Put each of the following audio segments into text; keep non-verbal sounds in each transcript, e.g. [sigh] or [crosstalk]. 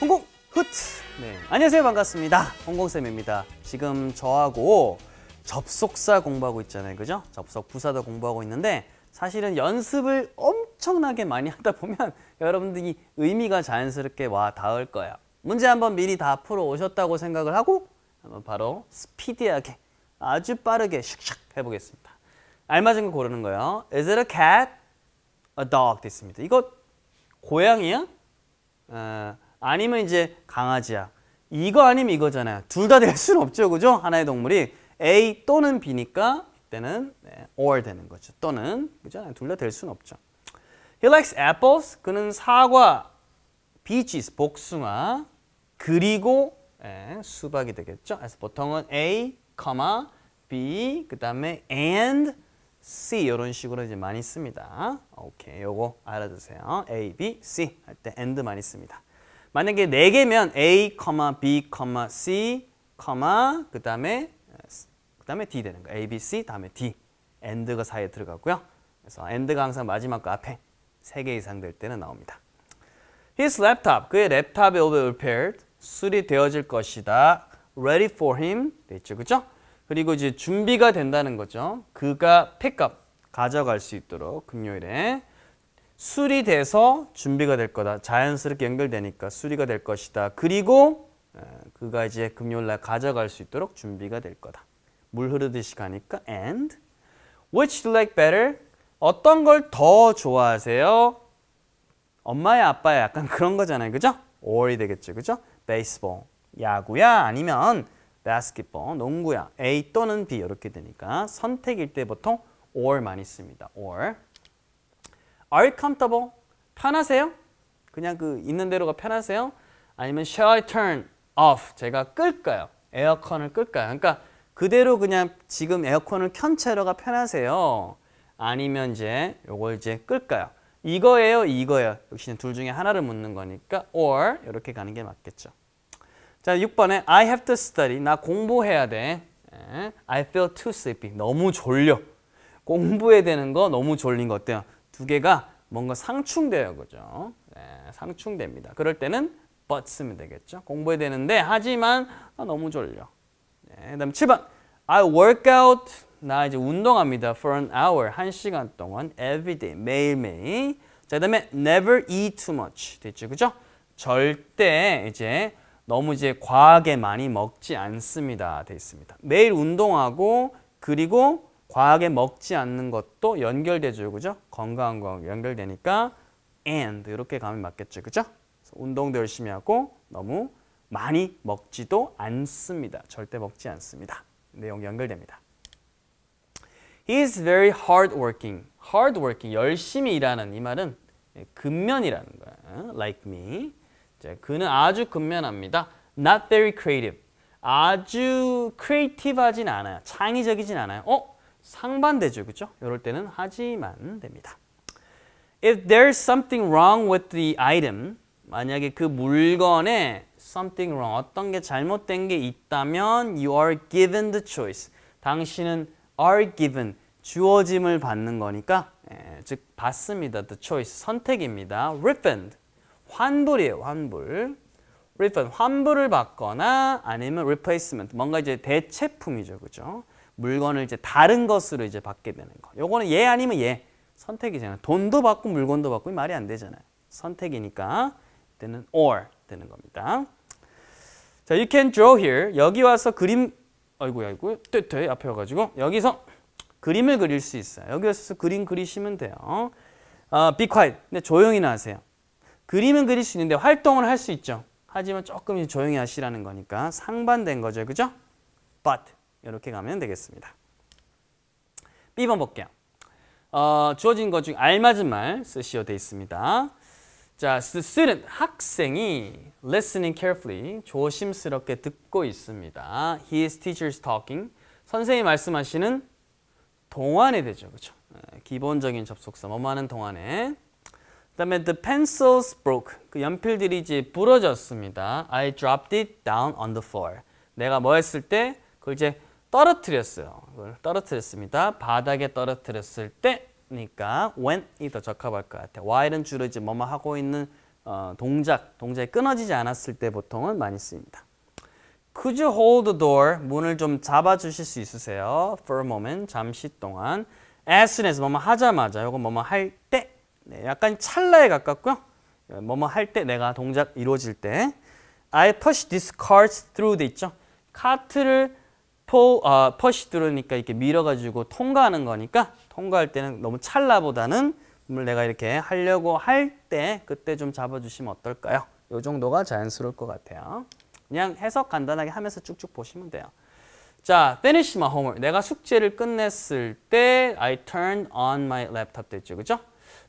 홍콩 후트! 네. 안녕하세요. 반갑습니다. 홍콩쌤입니다. 지금 저하고 접속사 공부하고 있잖아요. 그죠? 접속 부사도 공부하고 있는데 사실은 연습을 엄청나게 많이 [laughs] 하다 보면 여러분들이 의미가 자연스럽게 와 닿을 거예요. 문제 한번 미리 다 풀어 오셨다고 생각을 하고 한번 바로 스피디하게 아주 빠르게 슉슉 해보겠습니다. 알맞은 거 고르는 거예요. Is it a cat? A dog 돼습니다 이거 고양이야? 어, 아니면 이제 강아지야. 이거 아니면 이거잖아요. 둘 다 될 수는 없죠, 그죠? 하나의 동물이 A 또는 B니까 때는 네, or 되는 거죠. 또는 그죠? 둘 다 될 수는 없죠. He likes apples. 그는 사과, peaches 복숭아 그리고 네, 수박이 되겠죠. 그래서 보통은 A, B 그 다음에 and C 이런 식으로 이제 많이 씁니다. 오케이, 요거 알아두세요. A, B, C 할때 and 많이 씁니다. 만약에 4개면 A, B, C, 그 다음에 그 다음에 D 되는 거 A, B, C 다음에 D and가 사이에 들어가고요. 그래서 and가 항상 마지막 거 그 앞에 3개 이상 될 때는 나옵니다. His laptop, 그의 랩탑이 will be repaired, 수리되어질 것이다. Ready for him, 됐죠, 그죠? 그리고 이제 준비가 된다는 거죠. 그가 폐값 가져갈 수 있도록 금요일에 술이 돼서 준비가 될 거다. 자연스럽게 연결되니까 수리가 될 것이다. 그리고 그가 이제 금요일날 가져갈 수 있도록 준비가 될 거다. 물 흐르듯이 가니까 and which do you like better? 어떤 걸 더 좋아하세요? 엄마의 아빠의 약간 그런 거잖아요. 그죠? or이 되겠죠. 그죠? baseball. 야구야 아니면 basketball, 농구야. A 또는 B 이렇게 되니까 선택일 때 보통 or 많이 씁니다. or. Are you comfortable? 편하세요? 그냥 그 있는 대로가 편하세요? 아니면 shall I turn off? 제가 끌까요? 에어컨을 끌까요? 그러니까 그대로 그냥 지금 에어컨을 켠 채로가 편하세요? 아니면 이제 요걸 이제 끌까요? 이거예요, 이거예요. 역시 둘 중에 하나를 묻는 거니까 or 이렇게 가는 게 맞겠죠. 자, 6번에 I have to study. 나 공부해야 돼. 예? I feel too sleepy. 너무 졸려. 공부해야 되는 거 너무 졸린 거 어때요? 두 개가 뭔가 상충돼요. 그죠? 네, 상충됩니다. 그럴 때는 but 쓰면 되겠죠. 공부해야 되는데 하지만 나 아, 너무 졸려. 네, 예, 그 다음 7번 I work out. 나 이제 운동합니다. For an hour. 한 시간 동안. Every day. 매일매일. 자, 그 다음에 never eat too much. 됐죠? 그죠? 절대 이제 너무 이제 과하게 많이 먹지 않습니다. 돼 있습니다. 매일 운동하고 그리고 과하게 먹지 않는 것도 연결되죠. 그죠? 건강한 거 연결되니까 and 이렇게 가면 맞겠죠. 그죠? 운동도 열심히 하고 너무 많이 먹지도 않습니다. 절대 먹지 않습니다. 내용 연결됩니다. He is very hardworking. hardworking, 열심히 일하는 이 말은 예, 근면이라는 거야. like me. 그는 아주 근면합니다. Not very creative. 아주 크리에이티브하진 않아요. 창의적이진 않아요. 어? 상반되죠. 그죠? 이럴 때는 하지만 됩니다. If there's something wrong with the item, 만약에 그 물건에 something wrong, 어떤 게 잘못된 게 있다면 you are given the choice. 당신은 are given, 주어짐을 받는 거니까 예, 즉 받습니다. the choice, 선택입니다. refund. 환불이에요. 환불. r e 환불을 받거나 아니면 r e p l a c e 뭔가 이제 대체품이죠. 그죠? 물건을 이제 다른 것으로 이제 받게 되는 거. 요거는 예 아니면 예. 선택이잖아요. 돈도 받고 물건도 받고 말이 안 되잖아요. 선택이니까 되는 or 되는 겁니다. 자, you can draw here. 여기 와서 그림 아이고 아이고. 떼떼 앞에 와 가지고 여기서 그림을 그릴 수 있어요. 여기 와서 그림 그리시면 돼요. 어, be quiet. 근데 조용히 나세요. 그림은 그릴 수 있는데 활동을 할 수 있죠. 하지만 조금 조용히 하시라는 거니까 상반된 거죠. 그죠? But 이렇게 가면 되겠습니다. B번 볼게요. 어, 주어진 것중 알맞은 말 쓰시오 돼 있습니다. 자, student, 학생이 listening carefully, 조심스럽게 듣고 있습니다. His teacher's talking, 선생님이 말씀하시는 동안에 되죠. 그렇죠? 기본적인 접속사, 뭐뭐 하는 동안에. 그 다음에 the pencils broke. 그 연필들이 이제 부러졌습니다. I dropped it down on the floor. 내가 뭐 했을 때 그걸 이제 떨어뜨렸어요. 그걸 떨어뜨렸습니다. 바닥에 떨어뜨렸을 때니까 when이 더 적합할 것 같아요. while은 주로 이제 뭐뭐 하고 있는 어, 동작, 동작이 끊어지지 않았을 때 보통은 많이 씁니다 Could you hold the door? 문을 좀 잡아주실 수 있으세요? For a moment, 잠시 동안. As soon as 뭐 뭐 하자마자, 이거 뭐뭐 할때 네, 약간 찰나에 가깝고요. 뭐뭐 할 때 내가 동작 이루어질 때 I push these cards through 돼 있죠. 카트를 포, 아, push through니까 이렇게 밀어가지고 통과하는 거니까 통과할 때는 너무 찰나보다는 내가 이렇게 하려고 할 때 그때 좀 잡아주시면 어떨까요? 이 정도가 자연스러울 것 같아요. 그냥 해석 간단하게 하면서 쭉쭉 보시면 돼요. 자, finish my homework. 내가 숙제를 끝냈을 때 I turned on my laptop 됐죠. 그죠?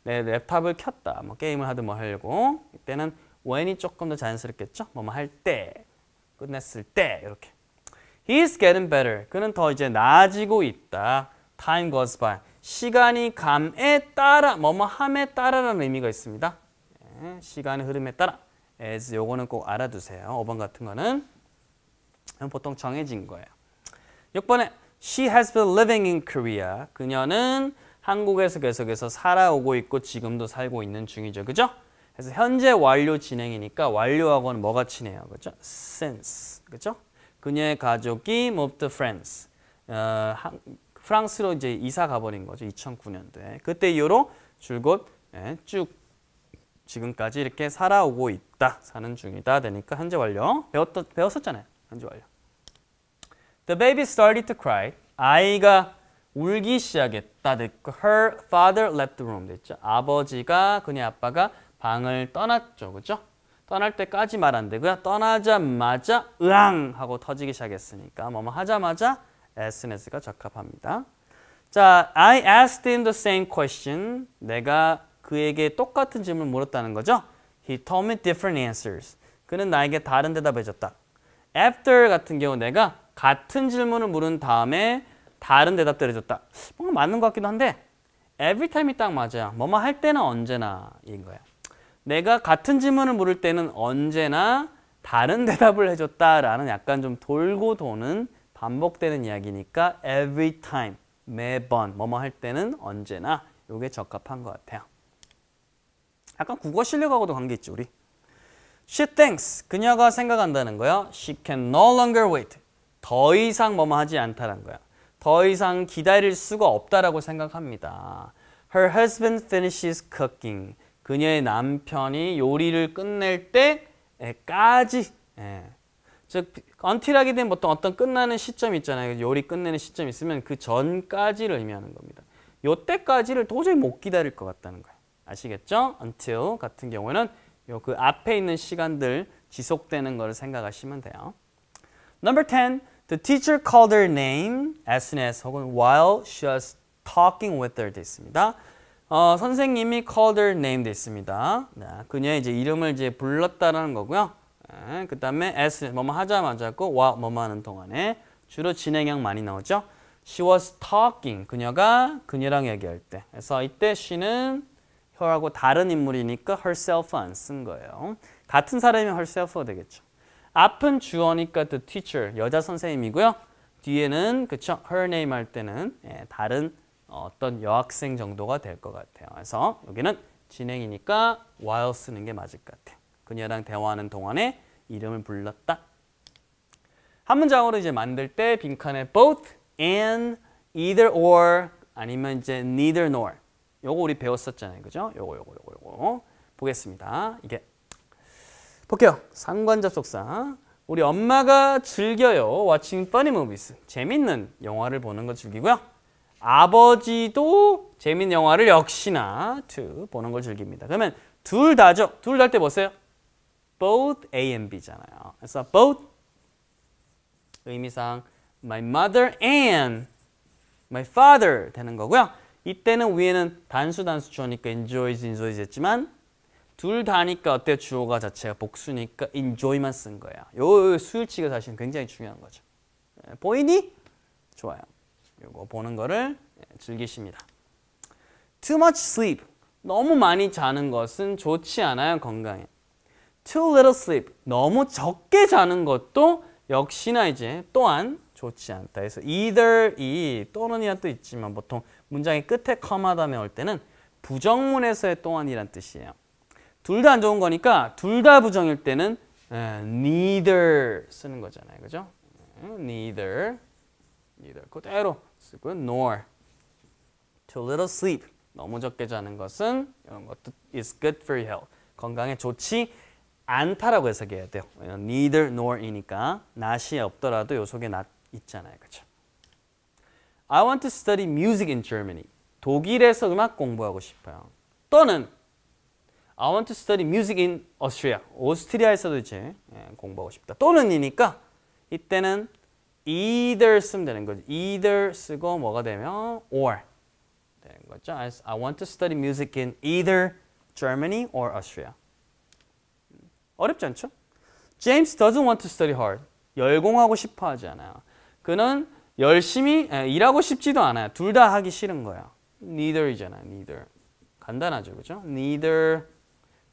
내 네, 랩탑을 켰다. 뭐 게임을 하든 뭐 하려고. 이때는 when이 조금 더 자연스럽겠죠? 뭐 뭐 할 때, 끝냈을 때 이렇게. He's getting better. 그는 더 이제 나아지고 있다. Time goes by. 시간이 감에 따라, 뭐 뭐 함에 따라라는 의미가 있습니다. 네, 시간의 흐름에 따라. as 요거는 꼭 알아두세요. 5번 같은 거는 보통 정해진 거예요. 6번에 She has been living in Korea. 그녀는 한국에서 계속해서 살아오고 있고 지금도 살고 있는 중이죠. 그죠? 그래서 현재 완료 진행이니까 완료하고는 뭐가 친해요? 그죠? since. 그죠? 그녀의 가족이 moved to France. 어, 한, 프랑스로 이제 이사 가버린 거죠. 2009년도에. 그때 이후로 줄곧 예, 쭉 지금까지 이렇게 살아오고 있다. 사는 중이다. 되니까 현재 완료. 배웠 배웠었잖아요. 현재 완료. The baby started to cry. 아이가 울기 시작했다 네, 그 her father left the room 됐죠. 네, 아버지가 그녀 아빠가 방을 떠났죠. 그죠? 떠날 때까지 말 안 되고요. 떠나자마자 으앙 하고 터지기 시작했으니까 뭐뭐 하자마자 SNS가 적합합니다. 자, I asked him the same question. 내가 그에게 똑같은 질문을 물었다는 거죠. He told me different answers. 그는 나에게 다른 대답을 해줬다. After 같은 경우 내가 같은 질문을 물은 다음에 다른 대답들 해줬다. 뭔가 맞는 것 같기도 한데 every time이 딱 맞아요. 뭐뭐 할 때나 언제나 인 거예요. 내가 같은 질문을 물을 때는 언제나 다른 [laughs] 대답을 해줬다라는 약간 좀 돌고 도는 반복되는 이야기니까 every time 매번 뭐뭐 할 때는 언제나 이게 적합한 것 같아요. 약간 국어 실력하고도 관계 있죠 우리. She thinks 그녀가 생각한다는 거요. She can no longer wait. 더 이상 뭐뭐 하지 않다는 거야. 더 이상 기다릴 수가 없다라고 생각합니다. Her husband finishes cooking. 그녀의 남편이 요리를 끝낼 때까지 예. 즉 u n 하게 되 보통 어떤 끝나는 시점 있잖아요. 요리 끝내는 시점 있으면 그 전까지를 의미하는 겁니다. 요때까지를 도저히 못 기다릴 것 같다는 거예요. 아시겠죠? until 같은 경우에는 요그 앞에 있는 시간들 지속되는 것 생각하시면 돼요. Number 10. The teacher called her name as soon as 혹은 while she was talking with her 돼 있습니다. 어, 선생님이 called her name 돼 있습니다. 네, 그녀의 이제 이름을 이제 불렀다라는 거고요. 네, 그 다음에 as 뭐 뭐 하자마자고 와 뭐뭐 하는 동안에 주로 진행형 많이 나오죠. She was talking. 그녀가 그녀랑 얘기할 때. 그래서 이때 she는 her하고 다른 인물이니까 herself 안 쓴 거예요. 같은 사람이 herself 되겠죠. 앞은 주어니까 the teacher, 여자 선생님이고요. 뒤에는 그쵸? her name 할 때는 예, 다른 어떤 여학생 정도가 될 것 같아요. 그래서 여기는 진행이니까 while 쓰는 게 맞을 것 같아요. 그녀랑 대화하는 동안에 이름을 불렀다. 한 문장으로 이제 만들 때 빈칸에 both and either or 아니면 이제 neither nor 요거 우리 배웠었잖아요. 그죠? 요거 요거 요거 요거 보겠습니다. 이게 볼게요. 상관접속사. 우리 엄마가 즐겨요. Watching funny movies. 재밌는 영화를 보는 거 즐기고요. 아버지도 재밌는 영화를 역시나 to 보는 걸 즐깁니다. 그러면 둘 다죠. 둘 다 할때뭐 써요? Both A and B잖아요. 그래서 both 의미상 my mother and my father 되는 거고요. 이때는 위에는 단수 단수 주니까 그러니까 enjoys, enjoys 했지만 둘 다니까 어때 요 주어가 자체가 복수니까 enjoy만 쓴 거야. 요 수일치가 사실 굉장히 중요한 거죠. 예, 보이니? 좋아요. 요거 보는 거를 예, 즐기십니다. Too much sleep. 너무 많이 자는 것은 좋지 않아요, 건강에. Too little sleep. 너무 적게 자는 것도 역시나 이제 또한 좋지 않다. 해서 either 이 또는이란 또 있지만 보통 문장의 끝에 c o 하 다음에 올 때는 부정문에서의 또한이란 뜻이에요. 둘다안 좋은 거니까 둘 다 부정일 때는 neither 쓰는 거잖아요. 그죠? neither, neither 그대로 쓰고 nor, too little sleep 너무 적게 자는 것은 이런 것도 is good for your health 건강에 좋지 않다라고 해석해야 돼요. neither nor이니까 not이 없더라도 요 속에 not 있잖아요. 그렇죠? I want to study music in Germany. 독일에서 음악 공부하고 싶어요. 또는 I want to study music in Austria. 오스트리아에서도 이제 공부하고 싶다. 또는이니까 이때는 either 쓰면 되는 거죠. either 쓰고 뭐가 되면 or 되는 거죠. I want to study music in either Germany or Austria. 어렵지 않죠? James doesn't want to study hard. 열공하고 싶어 하지 않아요. 그는 열심히 일하고 싶지도 않아요. 둘 다 하기 싫은 거예요. neither이잖아요. neither. 간단하죠. 그죠? neither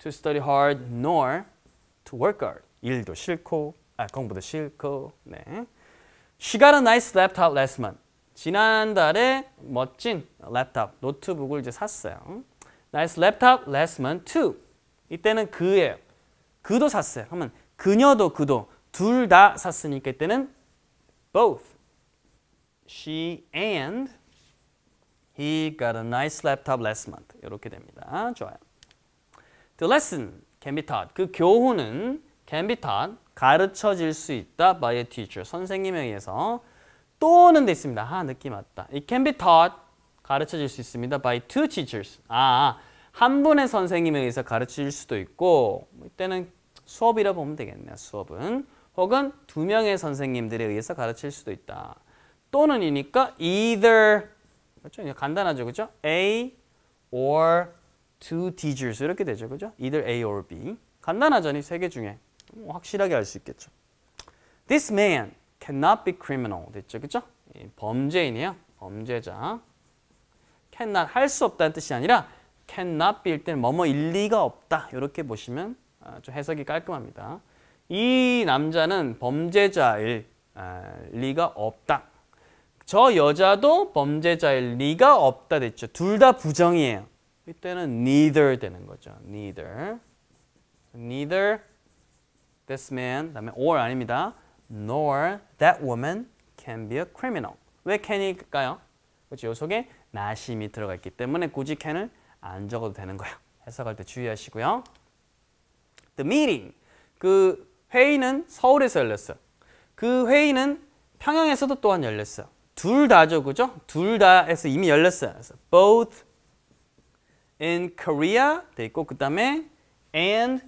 to study hard nor to work hard. 일도 싫고 아, 공부도 싫고 네. She got a nice laptop last month. 지난달에 멋진 랩탑, 노트북을 이제 샀어요. Nice laptop last month too. 이때는 그예요. 그도 샀어요. 그러면 그녀도 그도 둘 다 샀으니까 이때는 both. She and he got a nice laptop last month. 이렇게 됩니다. 좋아요. The lesson can be taught. 그 교훈은 can be taught. 가르쳐질 수 있다 by a teacher. 선생님에 의해서. 또는 돼 있습니다. 아, 느낌 왔다. It can be taught. 가르쳐질 수 있습니다. by two teachers. 아, 한 분의 선생님에 의해서 가르칠 수도 있고 뭐 이때는 수업이라 보면 되겠네요. 수업은. 혹은 두 명의 선생님들에 의해서 가르칠 수도 있다. 또는이니까 either 그렇죠? 간단하죠. 그렇죠? A or two t e a c h s 이렇게 되죠. 그죠? either A or B. 간단하잖니, 세 개 중에. 뭐 확실하게 알 수 있겠죠. This man cannot be criminal. 됐죠? 그죠? 범죄인이에요. 범죄자. cannot 할수 없다는 뜻이 아니라 cannot be일 때는 뭐뭐 일리가 없다. 이렇게 보시면 좀 아, 해석이 깔끔합니다. 이 남자는 범죄자일 아, 리가 없다. 저 여자도 범죄자일 리가 없다 됐죠. 둘다 부정이에요. 이때는 neither 되는 거죠. neither. neither this man, 다음에 or 아닙니다. nor that woman can be a criminal. 왜 can일까요? 그렇죠. 요 속에 나심이 들어가 있기 때문에 굳이 can을 안 적어도 되는 거예요. 해석할 때 주의하시고요. The meeting. 그 회의는 서울에서 열렸어요. 그 회의는 평양에서도 또한 열렸어요. 둘 다죠, 그죠? 둘 다에서 이미 열렸어요. 그래서 both in Korea 돼 있고 그 다음에 and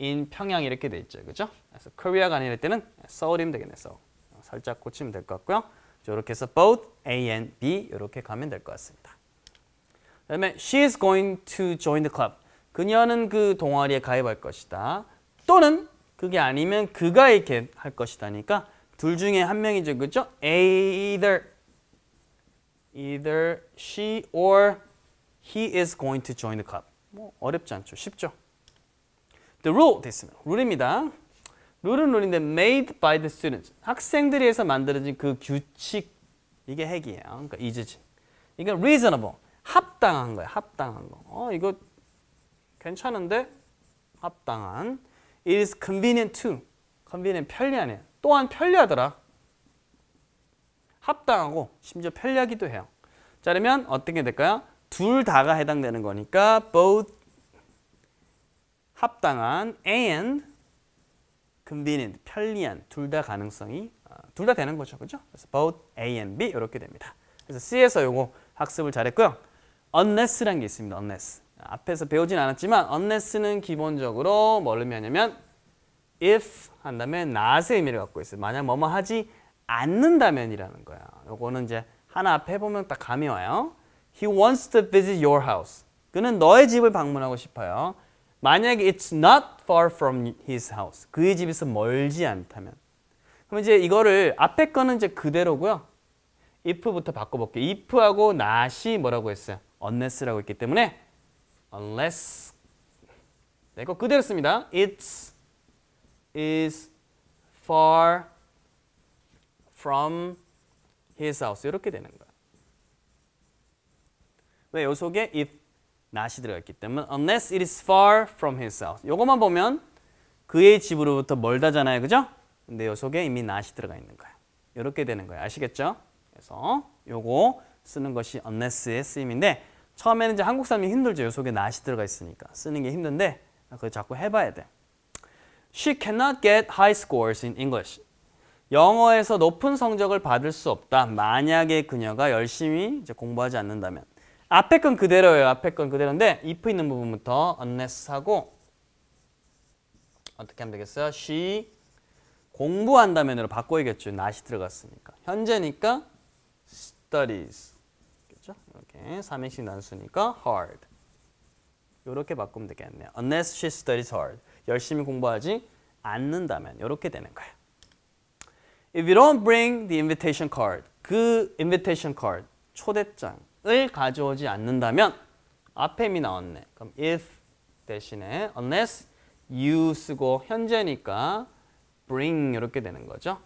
in 평양 이렇게 돼 있죠. 그죠? 그래서 Korea가 아니라 때는 서울이면 되겠네. 서 살짝 고치면 될 것 같고요. 이렇게 해서 both A and B 이렇게 가면 될 것 같습니다. 그 다음에 she is going to join the club. 그녀는 그 동아리에 가입할 것이다. 또는 그게 아니면 그가 이렇게 할 것이다니까 둘 중에 한 명이죠. 그죠? either either she or He is going to join the club. 뭐 어렵지 않죠. 쉽죠. The rule 됐으면 룰입니다. 룰은 룰인데 made by the students. 학생들이 해서 만들어진 그 규칙 이게 핵이에요. 그러니까 이즈지. 그러 reasonable. 합당한 거야. 합당한 거. 어 이거 괜찮은데 합당한. It is convenient t o convenient 편리하네. 또한 편리하더라. 합당하고 심지어 편리하기도 해요. 자 그러면 어떻게 될까요? 둘 다가 해당되는 거니까 both 합당한 and convenient, 편리한 둘 다 가능성이 아, 둘다 되는 거죠. 그죠? 그래서 both A and B 이렇게 됩니다. 그래서 C에서 요거 학습을 잘했고요. unless라는 게 있습니다. unless. 앞에서 배우진 않았지만 unless는 기본적으로 뭘 의미하냐면 if 한 다음에 not의 의미를 갖고 있어요. 만약 뭐뭐 하지 않는다면이라는 거야. 요거는 이제 하나 앞에 보면 딱 감이 와요. He wants to visit your house. 그는 너의 집을 방문하고 싶어요. 만약 it's not far from his house. 그의 집에서 멀지 않다면. 그럼 이제 이거를 앞에 거는 이제 그대로고요. if부터 바꿔볼게요. if하고 not이 뭐라고 했어요? unless라고 했기 때문에 unless 네, 이거 그대로 씁니다. It's is far from his house 이렇게 되는 거예요. 왜? 요 속에 if, not이 들어갔기 때문에 unless it is far from his house. 요것만 보면 그의 집으로부터 멀다잖아요. 그죠? 근데 요 속에 이미 not이 들어가 있는 거예요. 이렇게 되는 거예요. 아시겠죠? 그래서 요거 쓰는 것이 unless의 쓰임인데 처음에는 이제 한국 사람이 힘들죠. 요 속에 not이 들어가 있으니까 쓰는 게 힘든데 아, 그걸 자꾸 해봐야 돼. She cannot get high scores in English. 영어에서 높은 성적을 받을 수 없다. 만약에 그녀가 열심히 공부하지 않는다면. 앞에 건 그대로예요. 앞에 건 그대로인데 if 있는 부분부터 unless 하고 어떻게 하면 되겠어요? she 공부한다면으로 바꿔야겠죠. not이 들어갔으니까. 현재니까 studies. 그렇죠? 이렇게 3행식 단수니까 hard. 이렇게 바꾸면 되겠네요. unless she studies hard. 열심히 공부하지 않는다면 이렇게 되는 거예요. If you don't bring the invitation card, 그 invitation card, 초대장 을 가져오지 않는다면 앞에미 나왔네. 그럼 if 대신에 unless you 쓰고 현재니까 bring 이렇게 되는 거죠.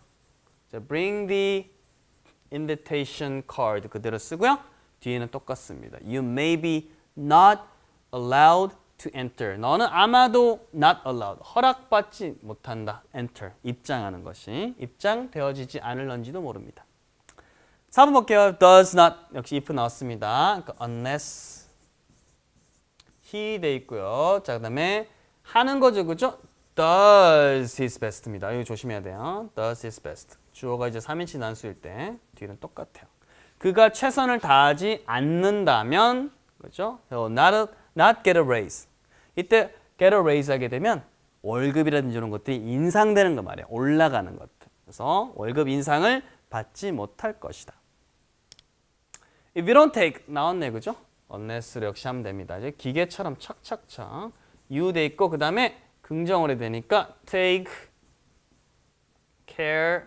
bring the invitation card 그대로 쓰고요. 뒤에는 똑같습니다. You may be not allowed to enter. 너는 아마도 not allowed. 허락받지 못한다. enter. 입장하는 것이 입장되어지지 않을런지도 모릅니다. 4번 볼게요. does not 역시 if 나왔습니다. 그러니까 unless he 돼 있고요. 자, 그다음에 하는 거죠. 그죠? does his best입니다. 이거 조심해야 돼요. does his best. 주어가 이제 3인칭 단수일 때 뒤는 똑같아요. 그가 최선을 다하지 않는다면 그죠? So not, not get a raise. 이때 get a raise 하게 되면 월급이라든지 이런 것들이 인상되는 거 말이에요. 올라가는 것들. 그래서 월급 인상을 받지 못할 것이다. If you don't take, 나왔네, 그죠? unless 역시 하면 됩니다. 이제 기계처럼 착착착 you 돼 있고 그 다음에 긍정어로 되니까 take care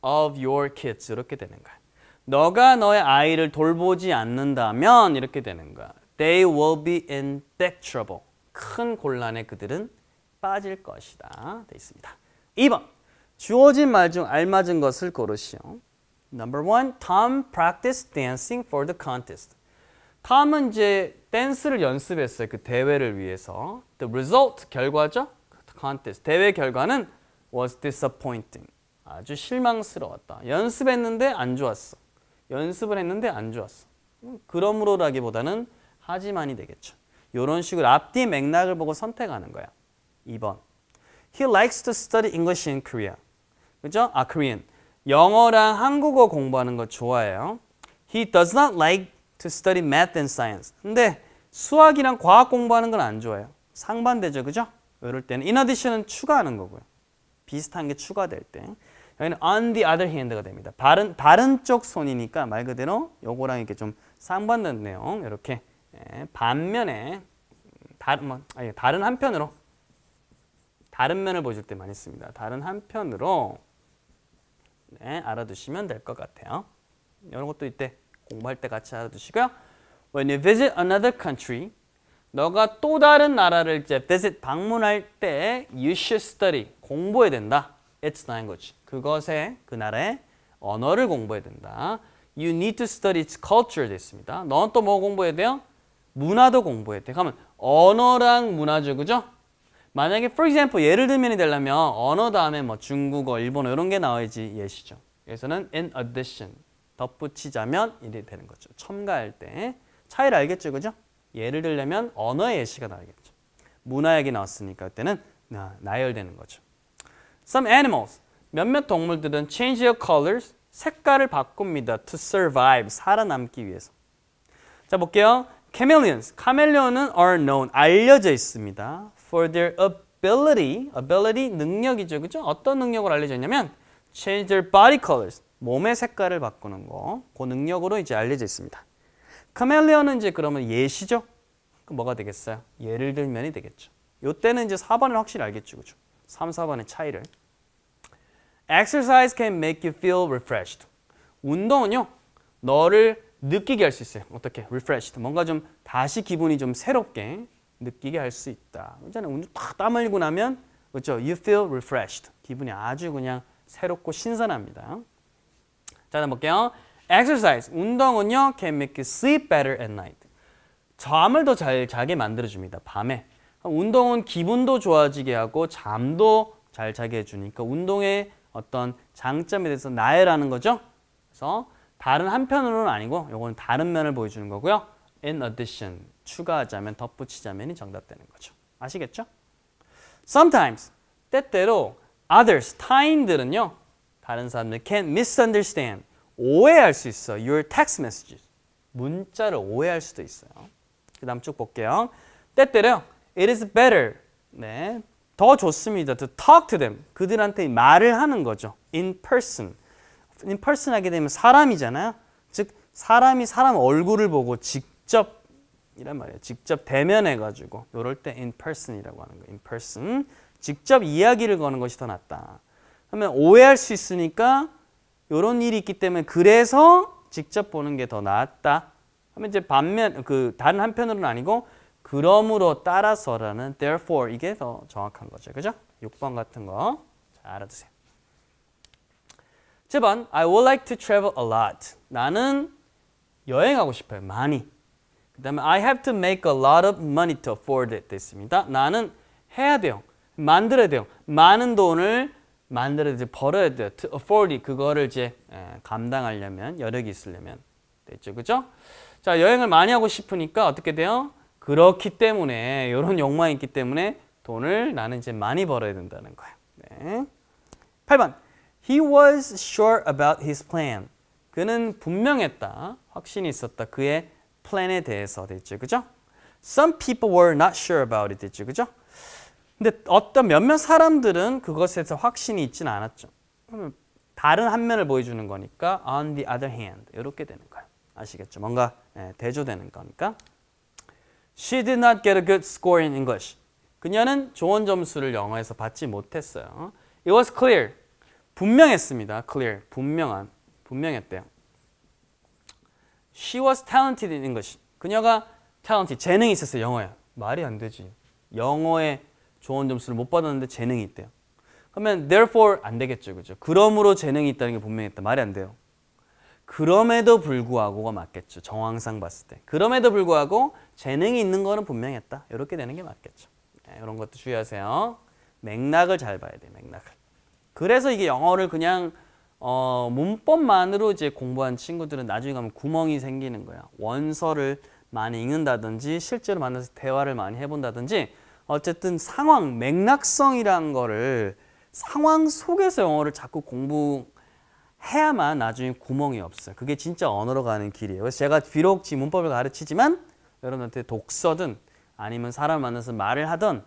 of your kids 이렇게 되는 거야. 너가 너의 아이를 돌보지 않는다면 이렇게 되는 거야. They will be in big trouble. 큰 곤란에 그들은 빠질 것이다. 돼 있습니다. 2번. 주어진 말 중 알맞은 것을 고르시오. Number one, Tom practiced dancing for the contest. 톰은 이제 댄스를 연습했어요. 그 대회를 위해서. The result, 결과죠? contest. 대회 결과는 was disappointing. 아주 실망스러웠다. 연습했는데 안 좋았어. 연습을 했는데 안 좋았어. 그러므로라기보다는 하지만이 되겠죠. 이런 식으로 앞뒤 맥락을 보고 선택하는 거야. 2번. He likes to study English in Korea. 그죠? 아, Korean. 영어랑 한국어 공부하는 거 좋아해요. He does not like to study math and science. 근데 수학이랑 과학 공부하는 건 안 좋아해요. 상반되죠, 그죠? 이럴 때는 in addition은 추가하는 거고요. 비슷한 게 추가될 때. 여기는 on the other hand가 됩니다. 다른, 다른 쪽 손이니까 말 그대로 요거랑 이렇게 좀 상반된 내용 이렇게 예, 반면에 다른, 뭐, 아니, 다른 한편으로 다른 면을 보여때 많이 씁니다. 다른 한편으로 네, 알아두시면 될 것 같아요. 이런 것도 이때 공부할 때 같이 알아두시고요. When you visit another country, 너가 또 다른 나라를 이제 visit 방문할 때 you should study 공부해야 된다. Its language 그것의 그 나라의 언어를 공부해야 된다. You need to study its culture 돼습니다넌또뭐 공부해야 돼요? 문화도 공부해야 돼. 그러면 언어랑 문화죠, 그죠? 만약에 for example 예를 들면이 되려면 언어 다음에 뭐 중국어, 일본어 이런 게 나와야지 예시죠. 여기서는 in addition 덧붙이자면 일이 되는 거죠. 첨가할 때 차이를 알겠죠, 그죠? 예를 들려면 언어의 예시가 나겠죠 문화 얘기 나왔으니까 그때는 나열되는 거죠. Some animals 몇몇 동물들은 change their colors 색깔을 바꿉니다. to survive 살아남기 위해서. 자 볼게요. Chameleons 카멜레온은 are known 알려져 있습니다. for their ability, ability 능력이죠. 그죠? 어떤 능력을 알려졌냐면 change their body colors, 몸의 색깔을 바꾸는 거. 그 능력으로 이제 알려져 있습니다. 카멜레온은 이제 그러면 예시죠. 그럼 뭐가 되겠어요? 예를 들면이 되겠죠. 요때는 이제 4번을 확실히 알겠죠. 그죠? 3, 4번의 차이를. Exercise can make you feel refreshed. 운동은요. 너를 느끼게 할 수 있어요. 어떻게? refreshed. 뭔가 좀 다시 기분이 좀 새롭게 느끼게 할 수 있다. 이제는 운동 땀 흘리고 나면 그렇죠. You feel refreshed. 기분이 아주 그냥 새롭고 신선합니다. 자, 다음 볼게요. Exercise. 운동은요. Can make you sleep better at night. 잠을 더 잘 자게 만들어줍니다. 밤에. 운동은 기분도 좋아지게 하고 잠도 잘 자게 해주니까 운동의 어떤 장점에 대해서 나열하는 거죠. 그래서 다른 한편으로는 아니고 이거 다른 면을 보여주는 거고요. In addition. 추가하자면 덧붙이자면이 정답되는 거죠. 아시겠죠? Sometimes, 때때로 others, 타인들은요. 다른 사람들 can misunderstand, 오해할 수 있어. Your text messages, 문자를 오해할 수도 있어요. 그 다음 쭉 볼게요. 때때로 it is better, 네, 더 좋습니다. to talk to them, 그들한테 말을 하는 거죠. in person, in person 하게 되면 사람이잖아요. 즉 사람이 사람 얼굴을 보고 직접 이란 말이에요. 직접 대면해가지고 이럴 때 in person이라고 하는 거예요. in person. 직접 이야기를 거는 것이 더 낫다. 그러면 오해할 수 있으니까 이런 일이 있기 때문에 그래서 직접 보는 게 더 낫다. 하면 이제 반면 그 단 한편으로는 아니고 그러므로 따라서라는 therefore 이게 더 정확한 거죠. 그죠? 6번 같은 거잘 알아두세요. 7번 I would like to travel a lot. 나는 여행하고 싶어요. 많이. 그 다음에 I have to make a lot of money to afford it 됐습니다. 나는 해야 돼요. 만들어야 돼요. 많은 돈을 만들어야 돼 벌어야 돼요. to afford it 그거를 이제 감당하려면 여력이 있으려면 됐죠. 그죠? 자 여행을 많이 하고 싶으니까 어떻게 돼요? 그렇기 때문에 이런 욕망이 있기 때문에 돈을 나는 이제 많이 벌어야 된다는 거예요. 네. 8번 He was sure about his plan. 그는 분명했다. 확신이 있었다. 그의 plan에 대해서 됐죠. 그죠? Some people were not sure about it 됐죠. 그죠? 근데 어떤 몇몇 사람들은 그것에 서 확신이 있지는 않았죠. 다른 한 면을 보여주는 거니까 on the other hand 이렇게 되는 거예요. 아시겠죠? 뭔가 예, 대조되는 거니까. She did not get a good score in English. 그녀는 좋은 점수를 영어에서 받지 못했어요. It was clear. 분명했습니다. clear. 분명한. 분명했대요. She was talented인 것이. 그녀가 talented, 재능이 있었어요. 영어에. 말이 안 되지. 영어에 좋은 점수를 못 받았는데 재능이 있대요. 그러면 therefore 안 되겠죠. 그죠? 그럼으로 재능이 있다는 게 분명했다. 말이 안 돼요. 그럼에도 불구하고가 맞겠죠. 정황상 봤을 때. 그럼에도 불구하고 재능이 있는 거는 분명했다. 이렇게 되는 게 맞겠죠. 네, 이런 것도 주의하세요. 맥락을 잘 봐야 돼 맥락을. 그래서 이게 영어를 그냥 어, 문법만으로 이제 공부한 친구들은 나중에 가면 구멍이 생기는 거야. 원서를 많이 읽는다든지 실제로 만나서 대화를 많이 해본다든지 어쨌든 상황, 맥락성이라는 거를 상황 속에서 영어를 자꾸 공부해야만 나중에 구멍이 없어요. 그게 진짜 언어로 가는 길이에요. 그래서 제가 비록 지 문법을 가르치지만 여러분한테 독서든 아니면 사람 만나서 말을 하던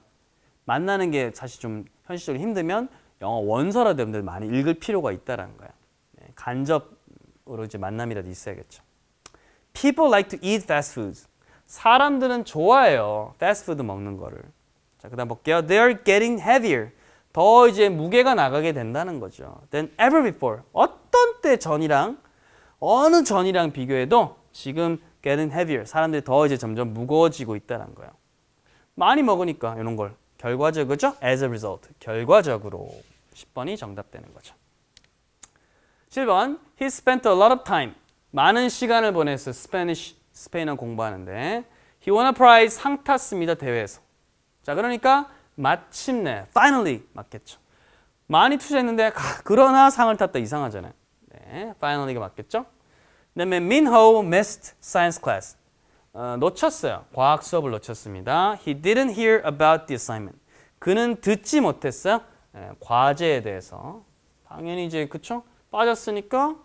만나는 게 사실 좀 현실적으로 힘들면 영어 원서라도 여러분들 많이 읽을 필요가 있다라는 거야. 네, 간접으로 이제 만남이라도 있어야겠죠. People like to eat fast f o o d 사람들은 좋아해요. 패스트푸드 먹는 거를. 자, 그다음 볼게요. They're getting heavier. 더 이제 무게가 나가게 된다는 거죠. Than ever before. 어떤 때 전이랑 어느 전이랑 비교해도 지금 getting heavier. 사람들이 더 이제 점점 무거워지고 있다는 거예요. 많이 먹으니까 이런 걸. 결과적이죠? As a result. 결과적으로. 10번이 정답되는 거죠. 7번 He spent a lot of time. 많은 시간을 보냈어요. 스페니쉬, 스페인어 공부하는데 He won a prize. 상 탔습니다. 대회에서. 자 그러니까 마침내 finally 맞겠죠. 많이 투자했는데 아, 그러나 상을 탔다 이상하잖아요. 네, finally가 맞겠죠. 그다음에 Minho missed science class. 어, 놓쳤어요. 과학 수업을 놓쳤습니다. He didn't hear about the assignment. 그는 듣지 못했어요. 과제에 대해서 당연히 이제 그쵸? 빠졌으니까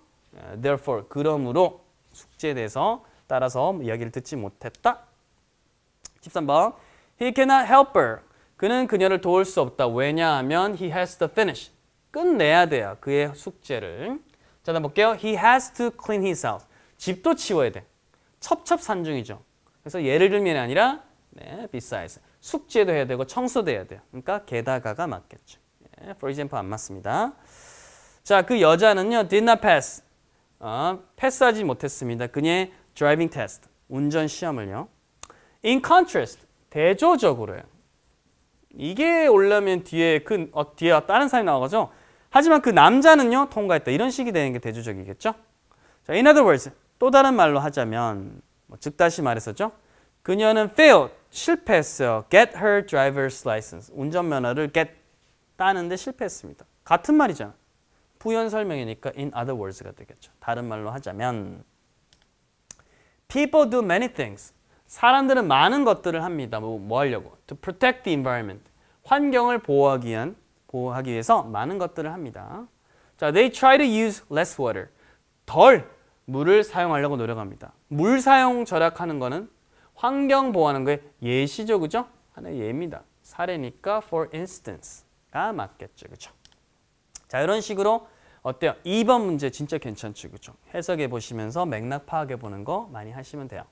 therefore 그러므로 숙제에 대해서 따라서 뭐 이야기를 듣지 못했다. 13번 He cannot help her. 그는 그녀를 도울 수 없다. 왜냐하면 he has to finish. 끝내야 돼요. 그의 숙제를. 자, 다음 볼게요. He has to clean his house. 집도 치워야 돼. 첩첩산중이죠. 그래서 예를 들면 아니라 네, besides. 숙제도 해야 되고 청소도 해야 돼요. 그러니까 게다가가 맞겠죠. 네, for example 안 맞습니다. 자, 그 여자는요. Did not pass. 어, 패스하지 못했습니다. 그녀의 driving test. 운전 시험을요. In contrast. 대조적으로요. 이게 올라면 뒤에 큰 그, 어, 뒤에 다른 사람이 나와가죠 하지만 그 남자는요. 통과했다. 이런 식이 되는 게 대조적이겠죠. 자, in other words. 또 다른 말로 하자면 뭐, 즉 다시 말했었죠. 그녀는 failed. 실패했어요. Get her driver's license. 운전면허를 get 따는데 실패했습니다. 같은 말이잖아. 부연 설명이니까 in other words가 되겠죠. 다른 말로 하자면 people do many things. 사람들은 많은 것들을 합니다. 뭐, 뭐 하려고? to protect the environment. 환경을 보호하기 위한 보호하기 위해서 많은 것들을 합니다. 자, they try to use less water. 덜 물을 사용하려고 노력합니다. 물 사용 절약하는 거는 환경 보호하는 거의 예시죠. 그죠? 하나의 예입니다. 사례니까 for instance. 가 맞겠죠. 그렇죠? 자, 이런 식으로 어때요? 2번 문제 진짜 괜찮죠. 그죠 해석해 보시면서 맥락 파악해 보는 거 많이 하시면 돼요.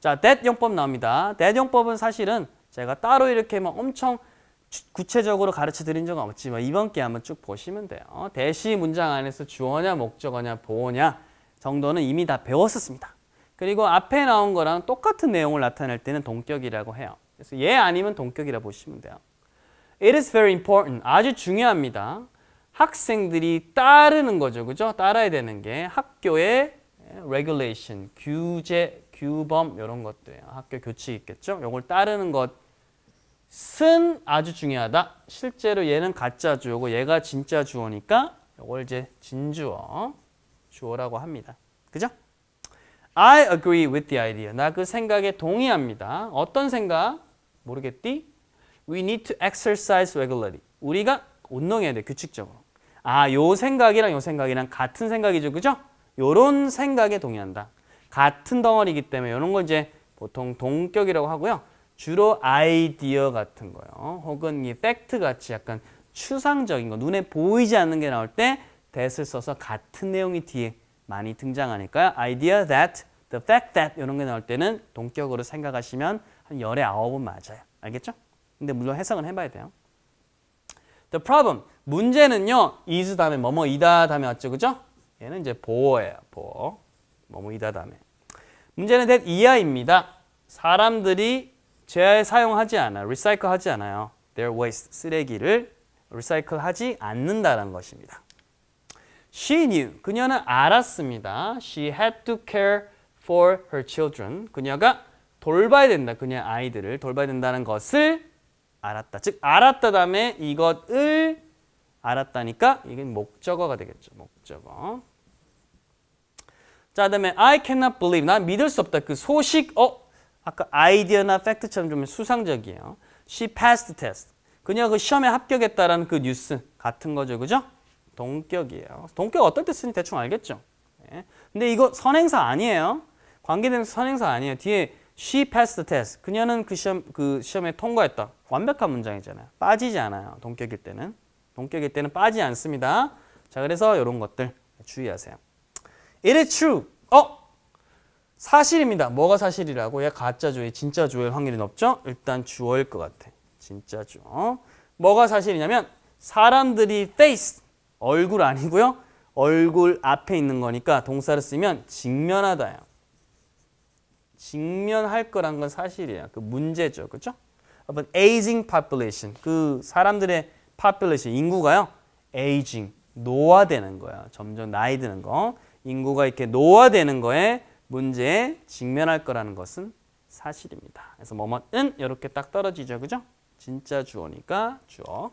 자, that 용법 나옵니다. that 용법은 사실은 제가 따로 이렇게 막 엄청 구체적으로 가르쳐 드린 적은 없지만 이번 기회 한번 쭉 보시면 돼요. 어, 대시 문장 안에서 주어냐 목적어냐 보호냐 정도는 이미 다 배웠었습니다. 그리고 앞에 나온 거랑 똑같은 내용을 나타낼 때는 동격이라고 해요. 그래서 예 아니면 동격이라 고 보시면 돼요. It is very important. 아주 중요합니다. 학생들이 따르는 거죠. 그죠? 따라야 되는 게 학교의 regulation, 규제, 규범 이런 것들. 학교 교칙 있겠죠? 이걸 따르는 것은 아주 중요하다. 실제로 얘는 가짜 주어고 얘가 진짜 주어니까 이걸 이제 진주어, 주어라고 합니다. 그죠? I agree with the idea. 나 그 생각에 동의합니다. 어떤 생각? 모르겠디? We need to exercise regularly. 우리가 운동해야 돼, 규칙적으로. 아, 요 생각이랑 요 생각이랑 같은 생각이죠, 그죠? 요런 생각에 동의한다. 같은 덩어리이기 때문에 이런 건 이제 보통 동격이라고 하고요. 주로 아이디어 같은 거요. 혹은 이 팩트 같이 약간 추상적인 거, 눈에 보이지 않는 게 나올 때 that을 써서 같은 내용이 뒤에 많이 등장하니까요. idea that, the fact that 이런 게 나올 때는 동격으로 생각하시면 한 열에 아홉은 맞아요. 알겠죠? 근데 물론 해석은 해봐야 돼요. The problem. 문제는요. is 다음에 뭐뭐이다 다음에 왔죠. 그죠? 얘는 이제 보어예요. 보어. 뭐뭐이다 다음에. 문제는 that 이하입니다. 사람들이 재사용하지 않아 리사이클 하지 않아요. Their waste, 쓰레기를 리사이클 하지 않는다는 것입니다. She knew. 그녀는 알았습니다. She had to care for her children. 그녀가 돌봐야 된다. 그녀 아이들을 돌봐야 된다는 것을 알았다. 즉 알았다 다음에 이것을 알았다니까 이건 목적어가 되겠죠. 목적어. 자, 그다음에 I cannot believe. 난 믿을 수 없다. 그 소식 어 아까 아이디어나 팩트처럼 좀 수상적이에요. She passed test. 그녀 그 시험에 합격했다라는 그 뉴스 같은 거죠. 그죠? 동격이에요. 동격 어떨 때 쓰니 대충 알겠죠? 네. 근데 이거 선행사 아니에요. 관계된 선행사 아니에요. 뒤에 She passed the test. 그녀는 그 시험 그 시험에 통과했다. 완벽한 문장이잖아요. 빠지지 않아요. 동격일 때는 동격일 때는 빠지지 않습니다. 자, 그래서 이런 것들 주의하세요. It is true. 어? 사실입니다. 뭐가 사실이라고? 얘 가짜 조회, 진짜 조회 확률이 높죠? 일단 주어일 것 같아. 진짜 주어. 뭐가 사실이냐면 사람들이 face 얼굴 아니고요. 얼굴 앞에 있는 거니까 동사를 쓰면 직면하다예요. 직면할 거란 건사실이야그 문제죠. 그렇죠? 한번 aging population. 그 사람들의 population 인구가요. aging 노화되는 거야. 점점 나이 드는 거. 인구가 이렇게 노화되는 거에 문제에 직면할 거라는 것은 사실입니다. 그래서 뭐뭐은 이렇게 딱 떨어지죠. 그죠? 진짜 주어니까 주어.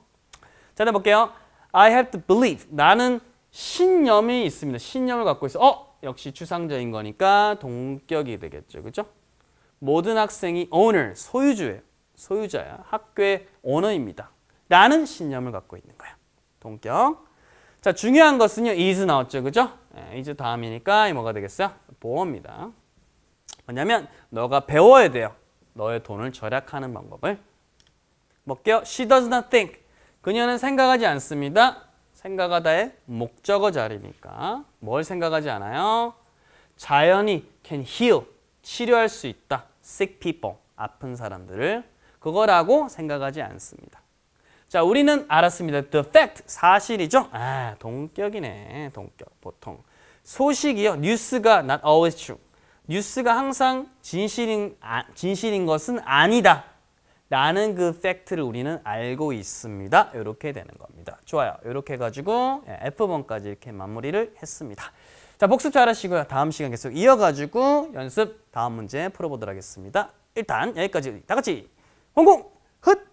자, 해볼게요. I have to believe. 나는 신념이 있습니다. 신념을 갖고 있어. 어? 역시 추상적인 거니까 동격이 되겠죠. 그죠? 모든 학생이 owner, 소유주예요. 소유자야. 학교의 오너입니다. 라는 신념을 갖고 있는 거야. 동격. 자, 중요한 것은요. is 나왔죠. 그죠? 예, 이제 다음이니까 뭐가 되겠어요? 보어입니다. 뭐냐면 너가 배워야 돼요. 너의 돈을 절약하는 방법을. 볼게요. She does not think. 그녀는 생각하지 않습니다. 생각하다의 목적어 자리니까 뭘 생각하지 않아요? 자연이 can heal, 치료할 수 있다. sick people, 아픈 사람들을 그거라고 생각하지 않습니다. 자, 우리는 알았습니다. The fact, 사실이죠? 아, 동격이네, 동격, 보통. 소식이요, 뉴스가 not always true. 뉴스가 항상 진실인, 아, 진실인 것은 아니다. 라는 그 팩트를 우리는 알고 있습니다. 이렇게 되는 겁니다. 좋아요. 이렇게 해가지고 예, F번까지 이렇게 마무리를 했습니다. 자, 복습 잘하시고요. 다음 시간 계속 이어가지고 연습 다음 문제 풀어보도록 하겠습니다. 일단 여기까지 다 같이 홍콩 흩!